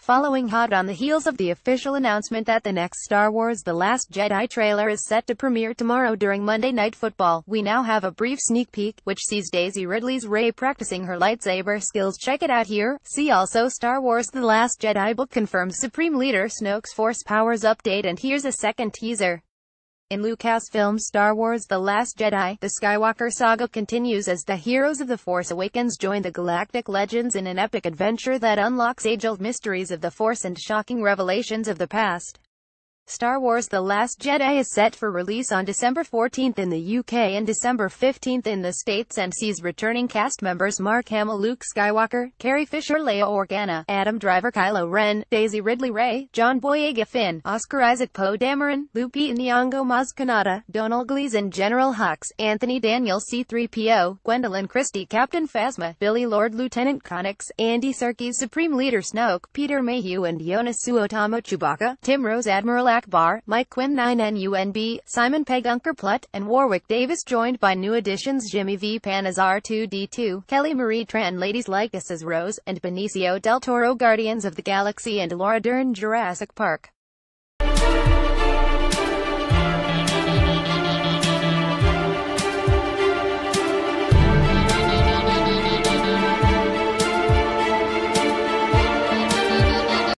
following hot on the heels of the official announcement that the next Star Wars The Last Jedi trailer is set to premiere tomorrow during Monday Night Football, we now have a brief sneak peek, which sees Daisy Ridley's Rey practicing her lightsaber skills. Check it out here. See also Star Wars The Last Jedi book confirms Supreme Leader Snoke's Force Powers update and here's a second teaser. In Lucasfilm's Star Wars The Last Jedi, the Skywalker saga continues as the heroes of The Force Awakens join the galactic legends in an epic adventure that unlocks age-old mysteries of the Force and shocking revelations of the past. Star Wars The Last Jedi is set for release on December 14 in the UK and December 15 in the States and sees returning cast members Mark Hamill, Luke Skywalker, Carrie Fisher, Leia Organa, Adam Driver, Kylo Ren, Daisy Ridley Ray, John Boyega Finn, Oscar Isaac Poe Dameron, Lupi Nyong'o Mazcanata, Donald Gleason, General Hux, Anthony Daniel C-3PO, Gwendolyn Christie Captain Phasma, Billy Lord Lieutenant Connix, Andy Serkis Supreme Leader Snoke, Peter Mayhew and Yonas Suotamo Chewbacca, Tim Rose Admiral Akbar, Mike Quinn 9NUNB, Simon Pegg Plutt, and Warwick Davis joined by new additions Jimmy V. Panazar, 2 d 2 Kelly Marie Tran Ladies Like Us as Rose, and Benicio del Toro Guardians of the Galaxy and Laura Dern Jurassic Park.